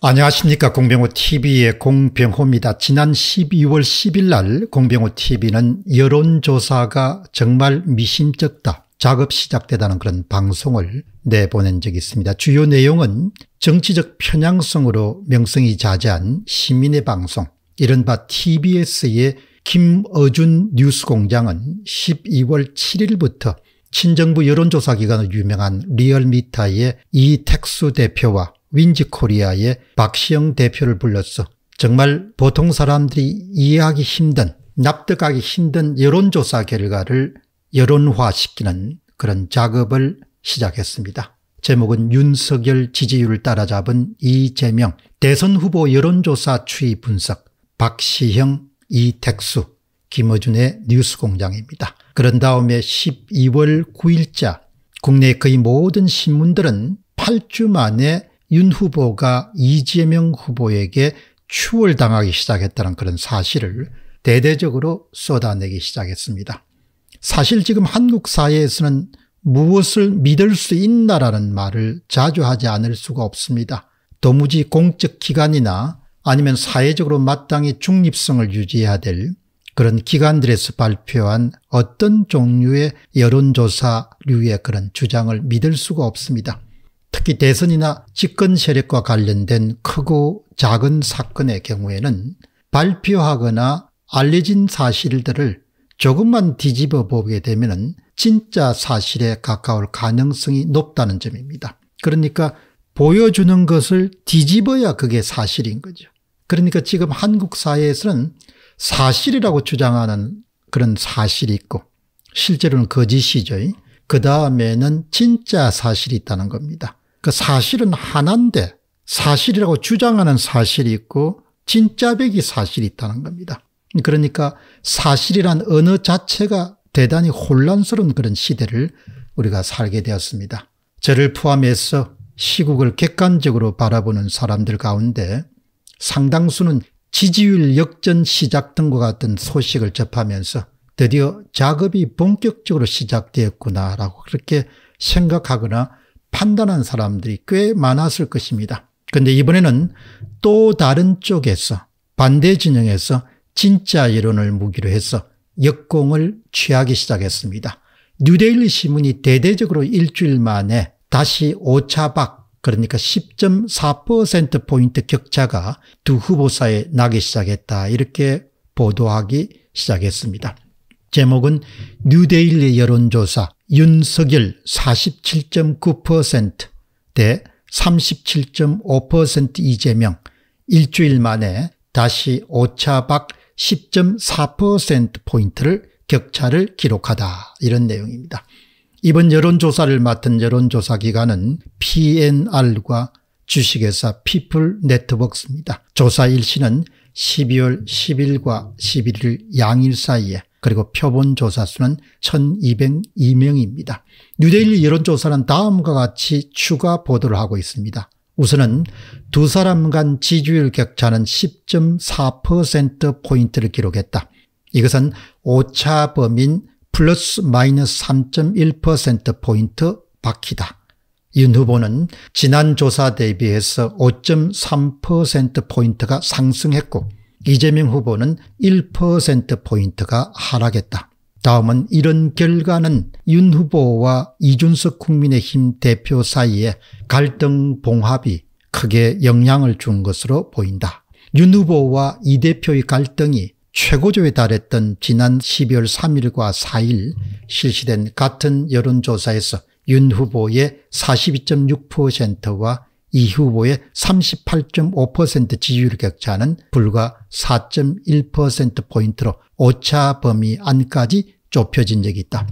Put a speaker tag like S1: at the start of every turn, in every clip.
S1: 안녕하십니까 공병호TV의 공병호입니다. 지난 12월 10일 날 공병호TV는 여론조사가 정말 미심쩍다. 작업 시작되다는 그런 방송을 내보낸 적이 있습니다. 주요 내용은 정치적 편향성으로 명성이 자제한 시민의 방송 이른바 tbs의 김어준 뉴스공장은 12월 7일부터 친정부 여론조사기관으로 유명한 리얼미터의 이택수 대표와 윈지코리아의 박시영 대표를 불렀어 정말 보통 사람들이 이해하기 힘든 납득하기 힘든 여론조사 결과를 여론화시키는 그런 작업을 시작했습니다. 제목은 윤석열 지지율을 따라잡은 이재명 대선 후보 여론조사 추이 분석 박시형 이택수 김어준의 뉴스공장입니다. 그런 다음에 12월 9일자 국내 거의 모든 신문들은 8주 만에 윤 후보가 이재명 후보에게 추월 당하기 시작했다는 그런 사실을 대대적으로 쏟아내기 시작했습니다. 사실 지금 한국 사회에서는 무엇을 믿을 수 있나라는 말을 자주 하지 않을 수가 없습니다. 도무지 공적 기관이나 아니면 사회적으로 마땅히 중립성을 유지해야 될 그런 기관들에서 발표한 어떤 종류의 여론조사류의 그런 주장을 믿을 수가 없습니다. 특히 대선이나 집권 세력과 관련된 크고 작은 사건의 경우에는 발표하거나 알려진 사실들을 조금만 뒤집어 보게 되면 진짜 사실에 가까울 가능성이 높다는 점입니다. 그러니까 보여주는 것을 뒤집어야 그게 사실인 거죠. 그러니까 지금 한국 사회에서는 사실이라고 주장하는 그런 사실이 있고 실제로는 거짓이죠. 그 다음에는 진짜 사실이 있다는 겁니다. 그 사실은 하나인데 사실이라고 주장하는 사실이 있고 진짜 백이 사실이 있다는 겁니다. 그러니까 사실이란 언어 자체가 대단히 혼란스러운 그런 시대를 우리가 살게 되었습니다. 저를 포함해서 시국을 객관적으로 바라보는 사람들 가운데 상당수는 지지율 역전 시작 등과 같은 소식을 접하면서 드디어 작업이 본격적으로 시작되었구나라고 그렇게 생각하거나 판단한 사람들이 꽤 많았을 것입니다. 근데 이번에는 또 다른 쪽에서 반대 진영에서 진짜 여론을 무기로 해서 역공을 취하기 시작했습니다. 뉴데일리 신문이 대대적으로 일주일 만에 다시 오차박 그러니까 10.4%포인트 격차가 두 후보 사이에 나기 시작했다 이렇게 보도하기 시작했습니다. 제목은 뉴데일리 여론조사 윤석열 47.9%대 37.5% 이재명 일주일 만에 다시 오차박 10.4%포인트를 격차를 기록하다 이런 내용입니다. 이번 여론조사를 맡은 여론조사기관은 PNR과 주식회사 피플 네트웍스입니다. 조사 일시는 12월 10일과 11일 양일 사이에 그리고 표본 조사 수는 1202명입니다. 뉴데일리 여론조사는 다음과 같이 추가 보도를 하고 있습니다. 우선은 두 사람 간 지지율 격차는 10.4%포인트를 기록했다. 이것은 오차 범인 플러스 마이너스 3.1%포인트 바퀴다. 윤 후보는 지난 조사 대비해서 5.3%포인트가 상승했고 이재명 후보는 1%포인트가 하락했다. 다음은 이런 결과는 윤 후보와 이준석 국민의힘 대표 사이에 갈등 봉합이 크게 영향을 준 것으로 보인다. 윤 후보와 이 대표의 갈등이 최고조에 달했던 지난 12월 3일과 4일 실시된 같은 여론조사에서 윤 후보의 42.6%와 이 후보의 38.5% 지지율 격차는 불과 4.1%포인트로 오차 범위 안까지 좁혀진 적이 있다.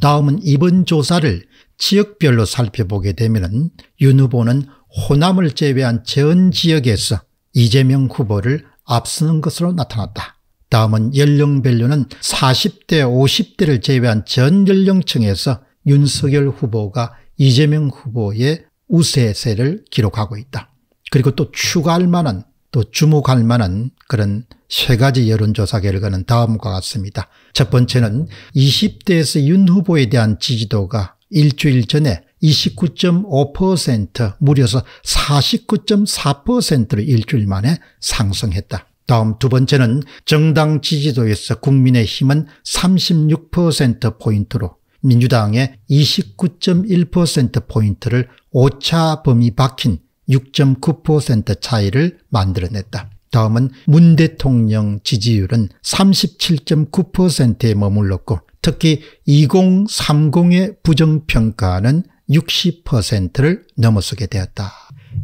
S1: 다음은 이번 조사를 지역별로 살펴보게 되면 윤 후보는 호남을 제외한 전 지역에서 이재명 후보를 앞서는 것으로 나타났다. 다음은 연령별로는 40대 50대를 제외한 전 연령층에서 윤석열 후보가 이재명 후보의 우세세를 기록하고 있다. 그리고 또 추가할 만한 또 주목할 만한 그런 세 가지 여론조사 결과는 다음과 같습니다. 첫 번째는 20대에서 윤 후보에 대한 지지도가 일주일 전에 29.5% 무려서 49.4%로 일주일 만에 상승했다. 다음 두 번째는 정당 지지도에서 국민의힘은 36%포인트로 민주당의 29.1%포인트를 오차 범위 박힌 6.9% 차이를 만들어냈다. 다음은 문 대통령 지지율은 37.9%에 머물렀고 특히 2030의 부정평가는 60%를 넘어서게 되었다.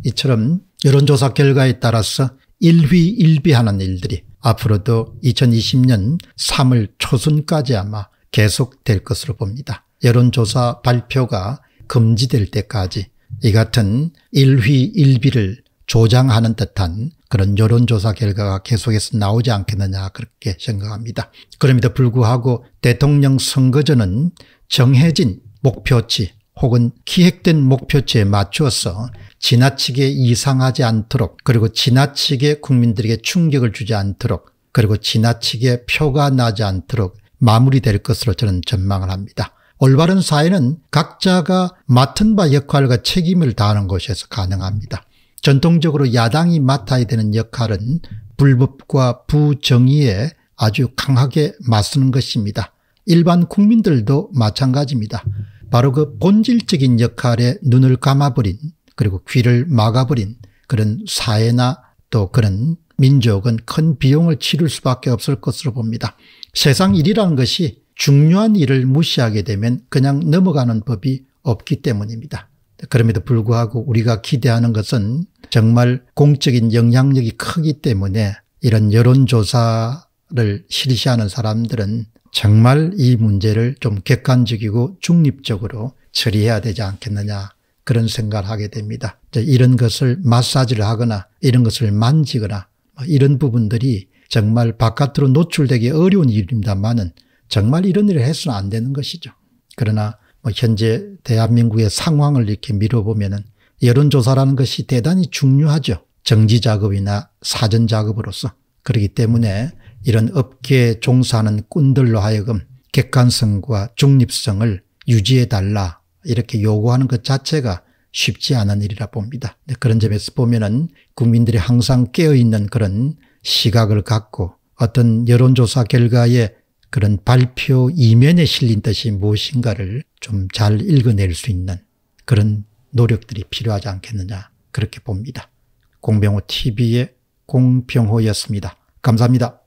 S1: 이처럼 여론조사 결과에 따라서 일휘일비하는 일들이 앞으로도 2020년 3월 초순까지 아마 계속될 것으로 봅니다. 여론조사 발표가 금지될 때까지 이 같은 일휘일비를 조장하는 듯한 그런 여론조사 결과가 계속해서 나오지 않겠느냐 그렇게 생각합니다. 그럼에도 불구하고 대통령 선거전은 정해진 목표치 혹은 기획된 목표치에 맞추어서 지나치게 이상하지 않도록 그리고 지나치게 국민들에게 충격을 주지 않도록 그리고 지나치게 표가 나지 않도록 마무리될 것으로 저는 전망을 합니다. 올바른 사회는 각자가 맡은 바 역할과 책임을 다하는 것에서 가능합니다. 전통적으로 야당이 맡아야 되는 역할은 불법과 부정의에 아주 강하게 맞서는 것입니다. 일반 국민들도 마찬가지입니다. 바로 그 본질적인 역할에 눈을 감아버린 그리고 귀를 막아버린 그런 사회나 또 그런 민족은 큰 비용을 치를 수밖에 없을 것으로 봅니다. 세상 일이라는 것이 중요한 일을 무시하게 되면 그냥 넘어가는 법이 없기 때문입니다. 그럼에도 불구하고 우리가 기대하는 것은 정말 공적인 영향력이 크기 때문에 이런 여론조사를 실시하는 사람들은 정말 이 문제를 좀 객관적이고 중립적으로 처리해야 되지 않겠느냐 그런 생각을 하게 됩니다. 이런 것을 마사지를 하거나 이런 것을 만지거나 이런 부분들이 정말 바깥으로 노출되기 어려운 일입니다만은 정말 이런 일을 해서는 안 되는 것이죠. 그러나 뭐 현재 대한민국의 상황을 이렇게 미뤄보면은 여론조사라는 것이 대단히 중요하죠. 정지작업이나 사전작업으로서. 그렇기 때문에 이런 업계에 종사하는 꾼들로 하여금 객관성과 중립성을 유지해달라 이렇게 요구하는 것 자체가 쉽지 않은 일이라 봅니다. 그런 점에서 보면은 국민들이 항상 깨어있는 그런 시각을 갖고 어떤 여론조사 결과에 그런 발표 이면에 실린 뜻이 무엇인가를 좀 잘 읽어낼 수 있는 그런 노력들이 필요하지 않겠느냐 그렇게 봅니다. 공병호 TV의 공병호였습니다. 감사합니다.